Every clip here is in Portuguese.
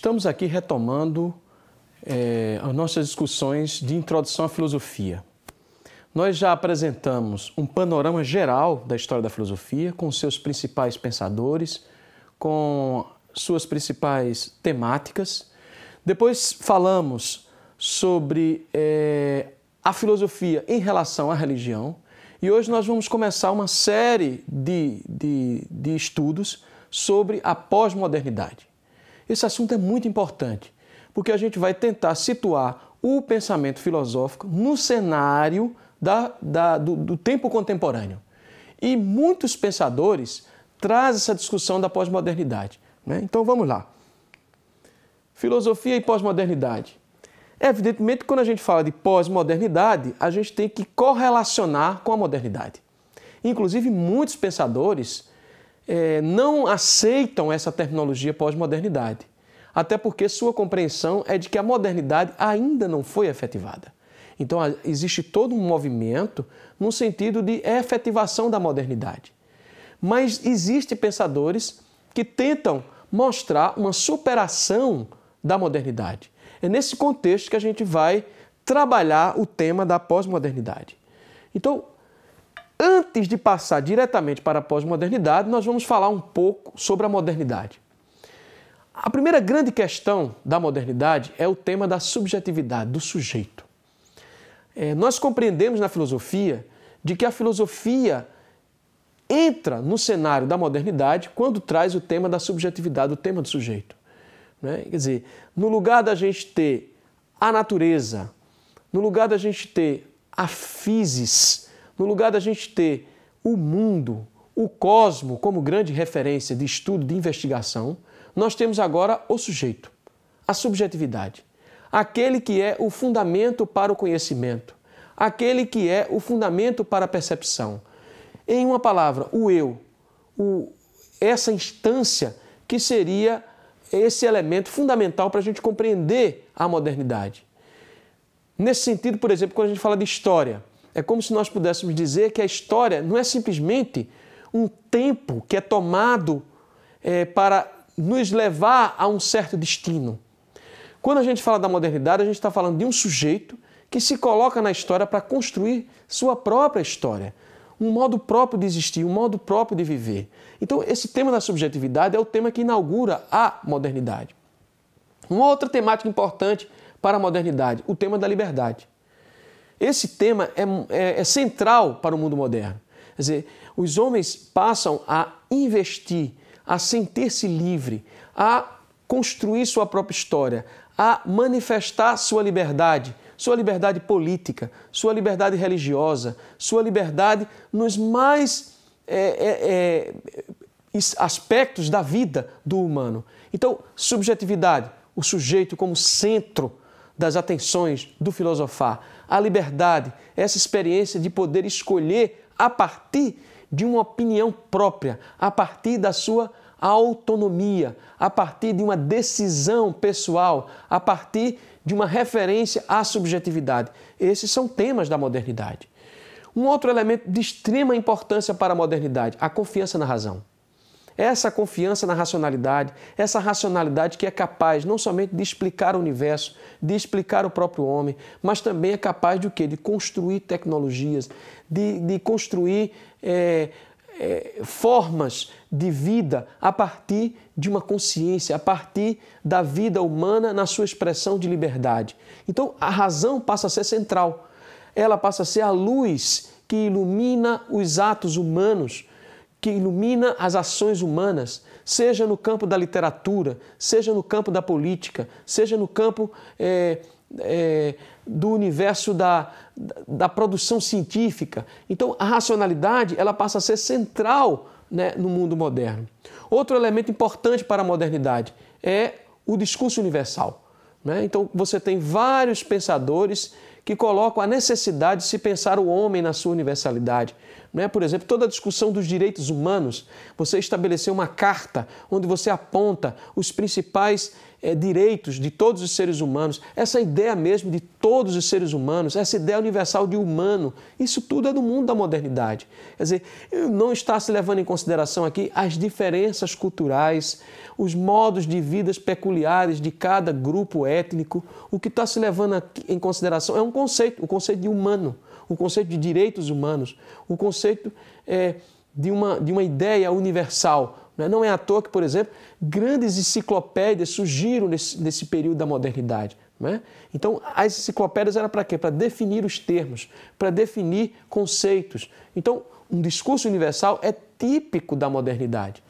Estamos aqui retomando é, as nossas discussões de introdução à filosofia. Nós já apresentamos um panorama geral da história da filosofia, com seus principais pensadores, com suas principais temáticas. Depois falamos sobre é, a filosofia em relação à religião. E hoje nós vamos começar uma série de, de, de estudos sobre a pós-modernidade. Esse assunto é muito importante, porque a gente vai tentar situar o pensamento filosófico no cenário da, da, do, do tempo contemporâneo. E muitos pensadores trazem essa discussão da pós-modernidade. Né? Então vamos lá. Filosofia e pós-modernidade. É, evidentemente, quando a gente fala de pós-modernidade, a gente tem que correlacionar com a modernidade. Inclusive, muitos pensadores é, não aceitam essa terminologia pós-modernidade, até porque sua compreensão é de que a modernidade ainda não foi efetivada. Então, existe todo um movimento no sentido de efetivação da modernidade. Mas existem pensadores que tentam mostrar uma superação da modernidade. É nesse contexto que a gente vai trabalhar o tema da pós-modernidade. Então, Antes de passar diretamente para a pós-modernidade, nós vamos falar um pouco sobre a modernidade. A primeira grande questão da modernidade é o tema da subjetividade, do sujeito. É, nós compreendemos na filosofia de que a filosofia entra no cenário da modernidade quando traz o tema da subjetividade, o tema do sujeito. Né? Quer dizer, no lugar da gente ter a natureza, no lugar da gente ter a physis, no lugar da gente ter o mundo, o cosmo como grande referência de estudo, de investigação, nós temos agora o sujeito, a subjetividade, aquele que é o fundamento para o conhecimento, aquele que é o fundamento para a percepção. Em uma palavra, o eu, o, essa instância que seria esse elemento fundamental para a gente compreender a modernidade. Nesse sentido, por exemplo, quando a gente fala de história, é como se nós pudéssemos dizer que a história não é simplesmente um tempo que é tomado é, para nos levar a um certo destino. Quando a gente fala da modernidade, a gente está falando de um sujeito que se coloca na história para construir sua própria história, um modo próprio de existir, um modo próprio de viver. Então, esse tema da subjetividade é o tema que inaugura a modernidade. Uma outra temática importante para a modernidade, o tema da liberdade. Esse tema é, é, é central para o mundo moderno. Quer dizer, os homens passam a investir, a sentir-se livre, a construir sua própria história, a manifestar sua liberdade, sua liberdade política, sua liberdade religiosa, sua liberdade nos mais é, é, é aspectos da vida do humano. Então, subjetividade, o sujeito como centro das atenções do filosofar, a liberdade, essa experiência de poder escolher a partir de uma opinião própria, a partir da sua autonomia, a partir de uma decisão pessoal, a partir de uma referência à subjetividade. Esses são temas da modernidade. Um outro elemento de extrema importância para a modernidade, a confiança na razão. Essa confiança na racionalidade, essa racionalidade que é capaz não somente de explicar o universo, de explicar o próprio homem, mas também é capaz de o quê? De construir tecnologias, de, de construir é, é, formas de vida a partir de uma consciência, a partir da vida humana na sua expressão de liberdade. Então a razão passa a ser central, ela passa a ser a luz que ilumina os atos humanos que ilumina as ações humanas, seja no campo da literatura, seja no campo da política, seja no campo é, é, do universo da, da produção científica. Então, a racionalidade ela passa a ser central né, no mundo moderno. Outro elemento importante para a modernidade é o discurso universal. Né? Então, você tem vários pensadores que colocam a necessidade de se pensar o homem na sua universalidade. Né? Por exemplo, toda a discussão dos direitos humanos, você estabeleceu uma carta onde você aponta os principais é, direitos de todos os seres humanos, essa ideia mesmo de todos os seres humanos, essa ideia universal de humano, isso tudo é do mundo da modernidade. Quer dizer, não está se levando em consideração aqui as diferenças culturais, os modos de vidas peculiares de cada grupo étnico. O que está se levando em consideração é um conceito, o conceito de humano o conceito de direitos humanos, o conceito é, de, uma, de uma ideia universal. Né? Não é à toa que, por exemplo, grandes enciclopédias surgiram nesse, nesse período da modernidade. né? Então, as enciclopédias eram para quê? Para definir os termos, para definir conceitos. Então, um discurso universal é típico da modernidade.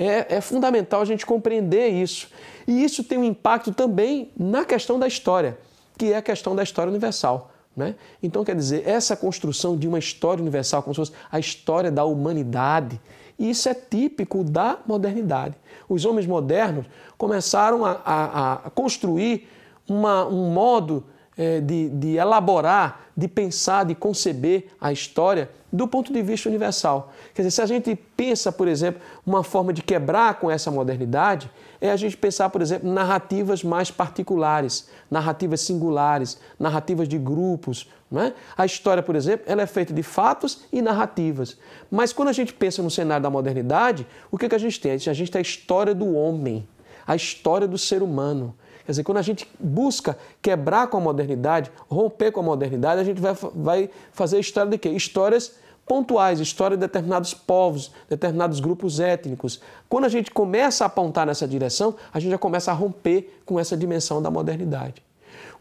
É, é fundamental a gente compreender isso. E isso tem um impacto também na questão da história, que é a questão da história universal. Né? Então, quer dizer, essa construção de uma história universal, como se fosse a história da humanidade, isso é típico da modernidade. Os homens modernos começaram a, a, a construir uma, um modo é, de, de elaborar, de pensar, de conceber a história do ponto de vista universal. Quer dizer, se a gente pensa, por exemplo, uma forma de quebrar com essa modernidade, é a gente pensar, por exemplo, narrativas mais particulares, narrativas singulares, narrativas de grupos. É? A história, por exemplo, ela é feita de fatos e narrativas. Mas quando a gente pensa no cenário da modernidade, o que, é que a gente tem? A gente tem a história do homem, a história do ser humano. Quer dizer, quando a gente busca quebrar com a modernidade, romper com a modernidade, a gente vai, vai fazer história de quê? Histórias pontuais, história de determinados povos, determinados grupos étnicos. Quando a gente começa a apontar nessa direção, a gente já começa a romper com essa dimensão da modernidade.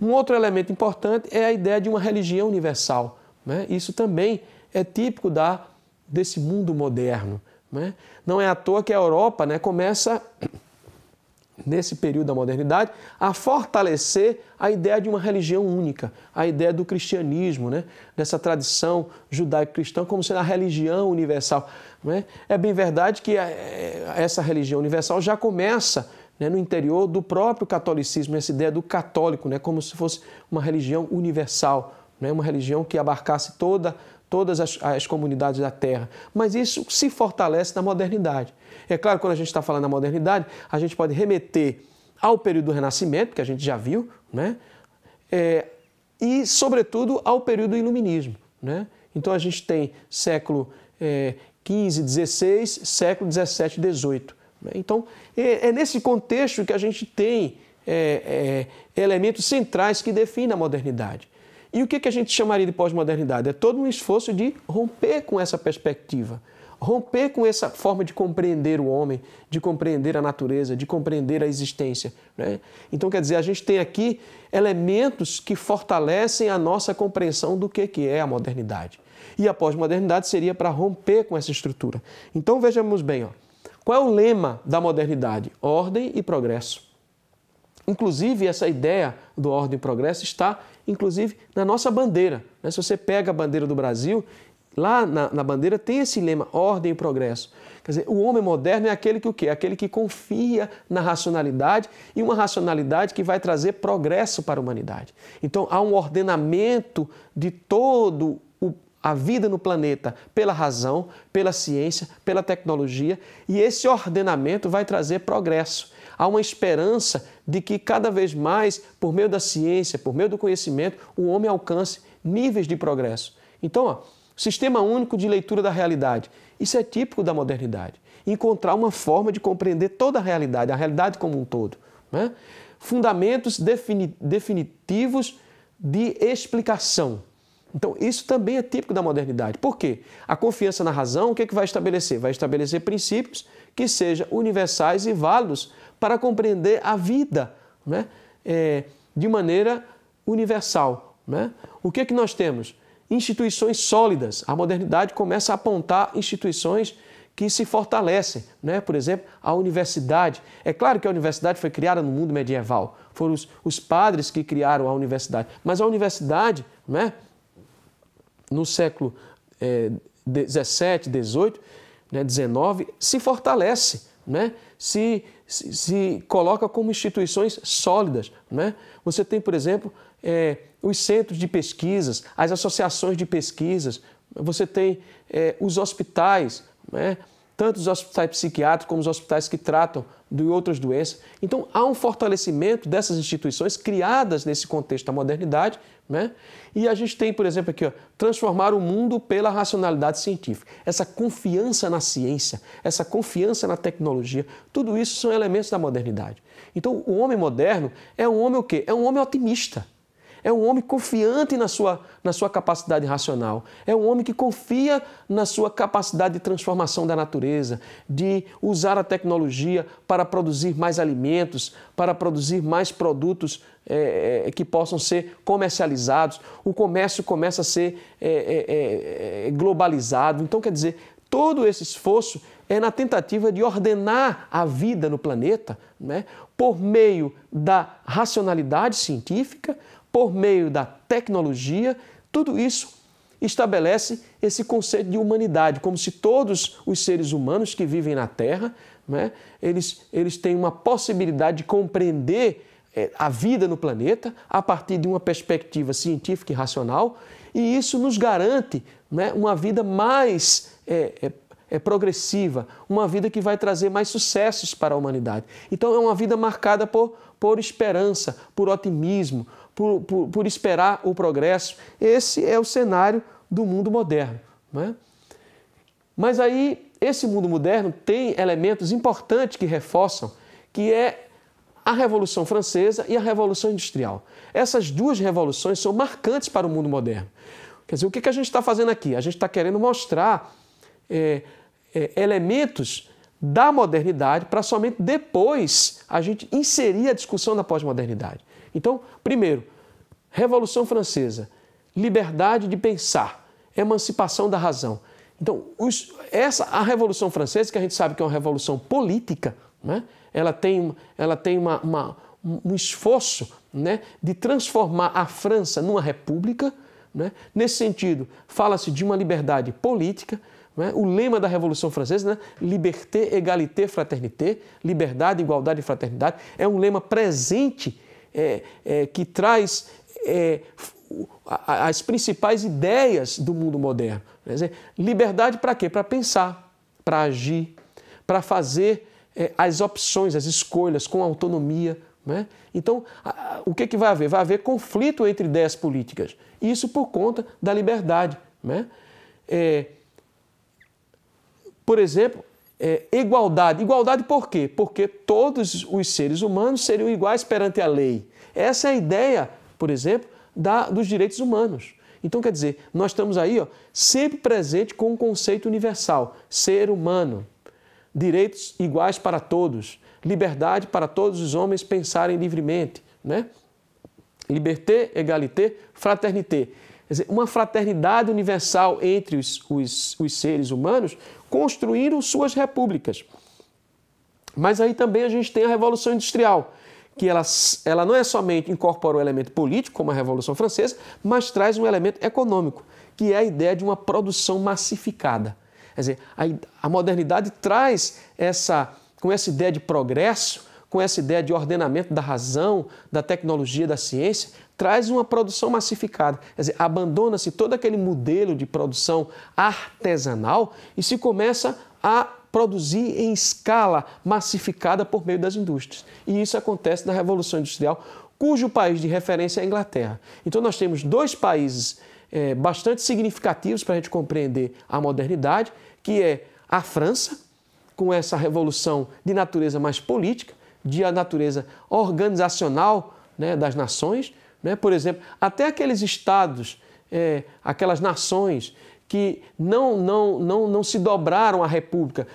Um outro elemento importante é a ideia de uma religião universal. Né? Isso também é típico da, desse mundo moderno. Né? Não é à toa que a Europa né, começa nesse período da modernidade, a fortalecer a ideia de uma religião única, a ideia do cristianismo, né? dessa tradição judaico-cristã como sendo a religião universal. Né? É bem verdade que eh, eh, essa religião universal já começa né, no interior do próprio catolicismo, essa ideia do católico, né, como se fosse uma religião universal, né, uma religião que abarcasse toda, todas as, as comunidades da terra. Mas isso se fortalece na modernidade. É claro, quando a gente está falando da modernidade, a gente pode remeter ao período do Renascimento, que a gente já viu, né? É, e, sobretudo, ao período do Iluminismo. Né? Então, a gente tem século XV, é, XVI, século XVII, XVIII. Né? Então, é, é, nesse contexto que a gente tem é, é, elementos centrais que definem a modernidade. E o que, que a gente chamaria de pós-modernidade? É todo um esforço de romper com essa perspectiva romper com essa forma de compreender o homem, de compreender a natureza, de compreender a existência. Né? Então, quer dizer, a gente tem aqui elementos que fortalecem a nossa compreensão do que, que é a modernidade. E a pós-modernidade seria para romper com essa estrutura. Então, vejamos bem, ó, qual é o lema da modernidade? Ordem e progresso. Inclusive, essa ideia do ordem e progresso está, inclusive, na nossa bandeira. Né? Se você pega a bandeira do Brasil Lá na, na, bandeira tem esse lema, ordem e progresso. Quer dizer, o homem moderno é aquele que o quê? É aquele que confia na racionalidade e uma racionalidade que vai trazer progresso para a humanidade. Então há um ordenamento de todo o, a vida no planeta pela razão, pela ciência, pela tecnologia, e esse ordenamento vai trazer progresso há uma esperança de que cada vez mais, por meio da ciência, por meio do conhecimento, o homem alcance níveis de progresso. Então, ó, Sistema único de leitura da realidade. Isso é típico da modernidade. Encontrar uma forma de compreender toda a realidade, a realidade como um todo. Né? Fundamentos defini definitivos de explicação. Então, isso também é típico da modernidade. Por quê? A confiança na razão, o que, é que vai estabelecer? Vai estabelecer princípios que sejam universais e válidos para compreender a vida né? É, de maneira universal. Né? O que, é que nós temos? instituições sólidas. A modernidade começa a apontar instituições que se fortalecem, né? por exemplo, a universidade. É claro que a universidade foi criada no mundo medieval, foram os, os padres que criaram a universidade, mas a universidade, né? no século é, 17, 18, né, 19, se fortalece, né, se, se, se, coloca como instituições sólidas. Né? Você tem, por exemplo, é, os centros de pesquisas, as associações de pesquisas, você tem é, os hospitais, né? tanto os hospitais psiquiátricos como os hospitais que tratam de outras doenças. Então, há um fortalecimento dessas instituições criadas nesse contexto da modernidade. Né? E a gente tem, por exemplo, aqui, ó, transformar o mundo pela racionalidade científica. Essa confiança na ciência, essa confiança na tecnologia, tudo isso são elementos da modernidade. Então, o homem moderno é um homem o quê? É um homem otimista. É um homem confiante na sua, na sua capacidade racional. É um homem que confia na sua capacidade de transformação da natureza, de usar a tecnologia para produzir mais alimentos, para produzir mais produtos é, é que possam ser comercializados. O comércio começa a ser é é, é, é, globalizado. Então, quer dizer, todo esse esforço é na tentativa de ordenar a vida no planeta né, por meio da racionalidade científica, por meio da tecnologia, tudo isso estabelece esse conceito de humanidade, como se todos os seres humanos que vivem na Terra, né, eles, eles têm uma possibilidade de compreender é, a vida no planeta a partir de uma perspectiva científica e racional, e isso nos garante né, uma vida mais é, é, é progressiva, uma vida que vai trazer mais sucessos para a humanidade. Então, é uma vida marcada por, por esperança, por otimismo, por, por, por esperar o progresso. Esse é o cenário do mundo moderno. Né? Mas aí, esse mundo moderno tem elementos importantes que reforçam, que é a Revolução Francesa e a Revolução Industrial. Essas duas revoluções são marcantes para o mundo moderno. Quer dizer, o que a gente está fazendo aqui? A gente está querendo mostrar é, é, elementos da modernidade para somente depois a gente inserir a discussão da pós-modernidade. Então, primeiro, Revolução Francesa, liberdade de pensar, emancipação da razão. Então, os, essa, a Revolução Francesa, que a gente sabe que é uma revolução política, né? ela tem, ela tem uma, uma, um esforço né? de transformar a França numa república. Né? Nesse sentido, fala-se de uma liberdade política. Né. O lema da Revolução Francesa, né? liberté, égalité, fraternité, liberdade, igualdade e fraternidade, é um lema presente é, é, que traz é, as principais ideias do mundo moderno. Quer dizer, liberdade para quê? Para pensar, para agir, para fazer é, as opções, as escolhas com autonomia. Né? Então, o que, que vai haver? Vai haver conflito entre ideias políticas. Isso por conta da liberdade. Né? É, por exemplo, é, igualdade. Igualdade por quê? Porque todos os seres humanos seriam iguais perante a lei. Essa é a ideia, por exemplo, da, dos direitos humanos. Então, quer dizer, nós estamos aí ó, sempre presente com um conceito universal: ser humano, direitos iguais para todos, liberdade para todos os homens pensarem livremente. Né? Liberté, égalité, fraternité. Quer dizer, uma fraternidade universal entre os, os, os seres humanos construíram suas repúblicas. Mas aí também a gente tem a Revolução Industrial, que ela, ela não é somente incorpora um elemento político, como a Revolução Francesa, mas traz um elemento econômico, que é a ideia de uma produção massificada. Quer dizer, a, a modernidade traz essa, com essa ideia de progresso, com essa ideia de ordenamento da razão, da tecnologia, da ciência, traz uma produção massificada. Quer dizer, abandona-se todo aquele modelo de produção artesanal e se começa a produzir em escala massificada por meio das indústrias. E isso acontece na Revolução Industrial, cujo país de referência é a Inglaterra. Então, nós temos dois países é, bastante significativos para a gente compreender a modernidade, que é a França, com essa revolução de natureza mais política, de natureza organizacional né, das nações, né? Por exemplo, até aqueles estados, é, aquelas nações que não, não, não, não se dobraram à República,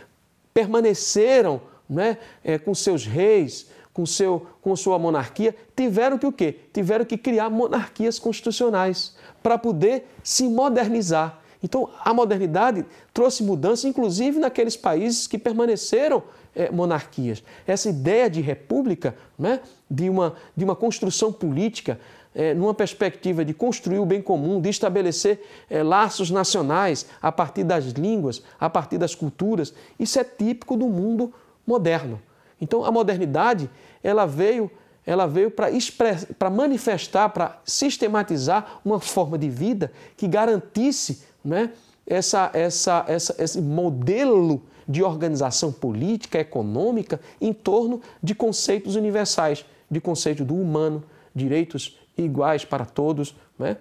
permaneceram né, é, com seus reis, com, seu, com sua monarquia, tiveram que o quê? Tiveram que criar monarquias constitucionais para poder se modernizar. Então, a modernidade trouxe mudança, inclusive naqueles países que permaneceram é, monarquias. Essa ideia de república, né, de, uma, de uma construção política, é, numa perspectiva de construir o bem comum, de estabelecer é, laços nacionais a partir das línguas, a partir das culturas, isso é típico do mundo moderno. Então, a modernidade ela veio ela veio para manifestar, para sistematizar uma forma de vida que garantisse né, essa, essa, essa, esse modelo de organização política, econômica, em torno de conceitos universais, de conceito do humano, direitos iguais para todos, né?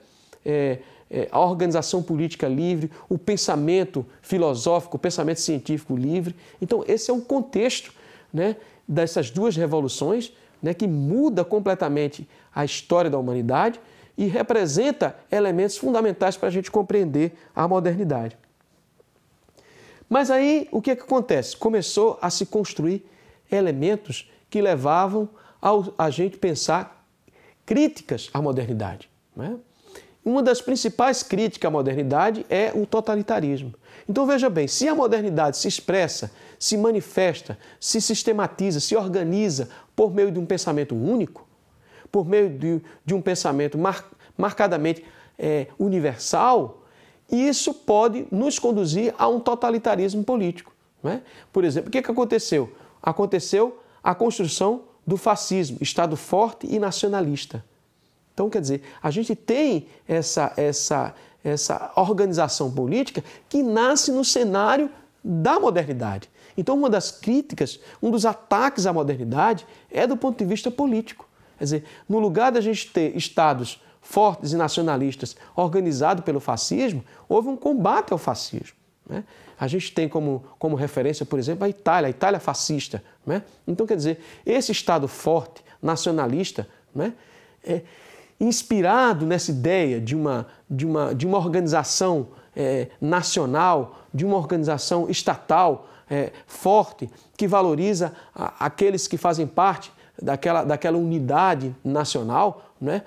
É, é, a organização política livre, o pensamento filosófico, o pensamento científico livre. Então, esse é um contexto né, dessas duas revoluções né, que muda completamente a história da humanidade e representa elementos fundamentais para a gente compreender a modernidade. Mas aí o que, é que acontece? Começou a se construir elementos que levavam ao, a gente pensar críticas à modernidade. Né? Uma das principais críticas à modernidade é o totalitarismo. Então veja bem, se a modernidade se expressa, se manifesta, se sistematiza, se organiza por meio de um pensamento único, por meio de, de um pensamento mar, marcadamente é, universal, e isso pode nos conduzir a um totalitarismo político. Né? Por exemplo, o que, é que aconteceu? Aconteceu a construção do fascismo, Estado forte e nacionalista. Então, quer dizer, a gente tem essa, essa, essa organização política que nasce no cenário da modernidade. Então, uma das críticas, um dos ataques à modernidade é do ponto de vista político. Quer dizer, no lugar da gente ter estados fortes e nacionalistas organizado pelo fascismo, houve um combate ao fascismo. Né? A gente tem como, como referência, por exemplo, a Itália, a Itália fascista. Né? Então, quer dizer, esse Estado forte, nacionalista, né? é, inspirado nessa ideia de uma, de uma, de uma organização é, nacional, de uma organização estatal é, forte, que valoriza a, aqueles que fazem parte daquela, daquela unidade nacional, né?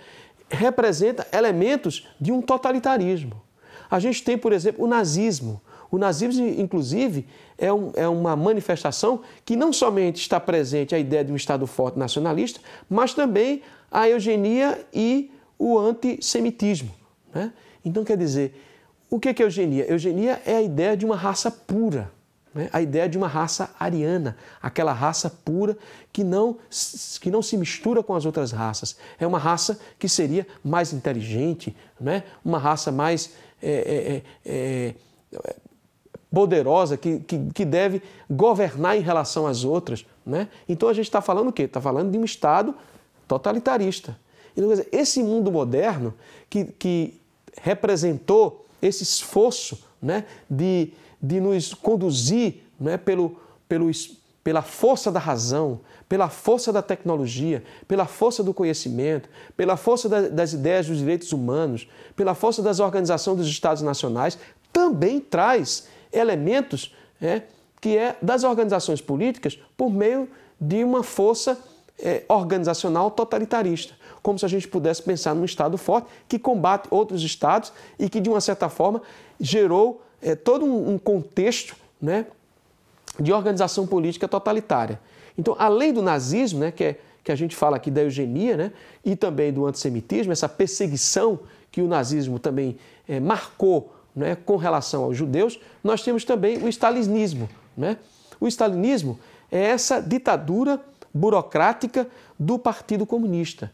representa elementos de um totalitarismo. A gente tem, por exemplo, o nazismo. O nazismo, inclusive, é, um, é, uma manifestação que não somente está presente a ideia de um Estado forte nacionalista, mas também a eugenia e o antissemitismo. Né? Então, quer dizer, o que é, é eugenia? Eugenia é a ideia de uma raça pura. Né? A ideia de uma raça ariana, aquela raça pura que não, que não se mistura com as outras raças. É uma raça que seria mais inteligente, né? uma raça mais é, é, é, é poderosa, que, que, que deve governar em relação às outras. Né? Então a gente está falando o quê? Está falando de um Estado totalitarista. Então, esse mundo moderno que, que representou esse esforço né, de de nos conduzir né, pelo, pelo, pela força da razão, pela força da tecnologia, pela força do conhecimento, pela força da, das ideias dos direitos humanos, pela força das organizações dos Estados nacionais, também traz elementos né, que é das organizações políticas por meio de uma força é, organizacional totalitarista, como se a gente pudesse pensar num Estado forte que combate outros Estados e que, de uma certa forma, gerou é, todo um, um contexto né, de organização política totalitária. Então, além do nazismo, né, que, é, que a gente fala aqui da eugenia, né, e também do antissemitismo, essa perseguição que o nazismo também é, marcou né, com relação aos judeus, nós temos também o stalinismo. Né? O stalinismo é essa ditadura burocrática do Partido Comunista.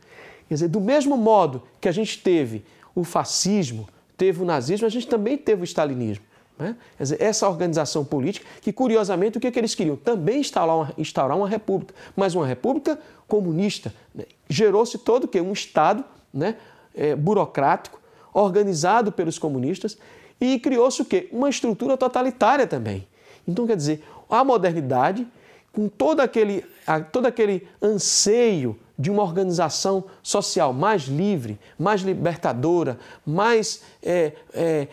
Quer dizer, do mesmo modo que a gente teve o fascismo, teve o nazismo, a gente também teve o stalinismo. Né? Dizer, essa organização política, que curiosamente o que, é que eles queriam? Também instaurar uma, instaurar uma república, mas uma república comunista. Né? Gerou-se todo o quê? Um Estado né? É, burocrático, organizado pelos comunistas, e criou-se o quê? Uma estrutura totalitária também. Então, quer dizer, a modernidade, com todo aquele, todo aquele anseio de uma organização social mais livre, mais libertadora, mais é, é,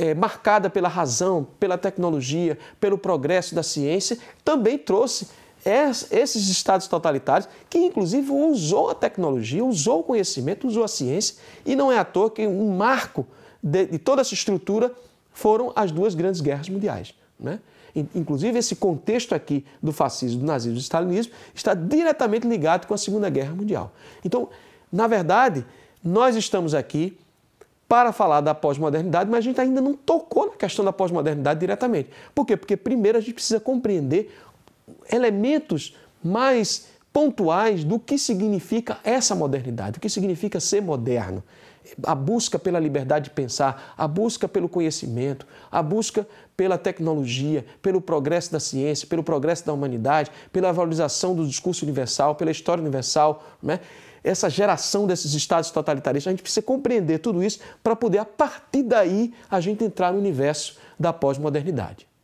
é, marcada pela razão, pela tecnologia, pelo progresso da ciência, também trouxe esses estados totalitários que, inclusive, usou a tecnologia, usou o conhecimento, usou a ciência, e não é à toa que um marco de, de toda essa estrutura foram as duas grandes guerras mundiais. Né? Inclusive, esse contexto aqui do fascismo, do nazismo, do stalinismo está diretamente ligado com a Segunda Guerra Mundial. Então, na verdade, nós estamos aqui para falar da pós-modernidade, mas a gente ainda não tocou na questão da pós-modernidade diretamente. Por quê? Porque primeiro a gente precisa compreender elementos mais pontuais do que significa essa modernidade, o que significa ser moderno a busca pela liberdade de pensar, a busca pelo conhecimento, a busca pela tecnologia, pelo progresso da ciência, pelo progresso da humanidade, pela valorização do discurso universal, pela história universal, né? essa geração desses estados totalitaristas. A gente precisa compreender tudo isso para poder, a partir daí, a gente entrar no universo da pós-modernidade.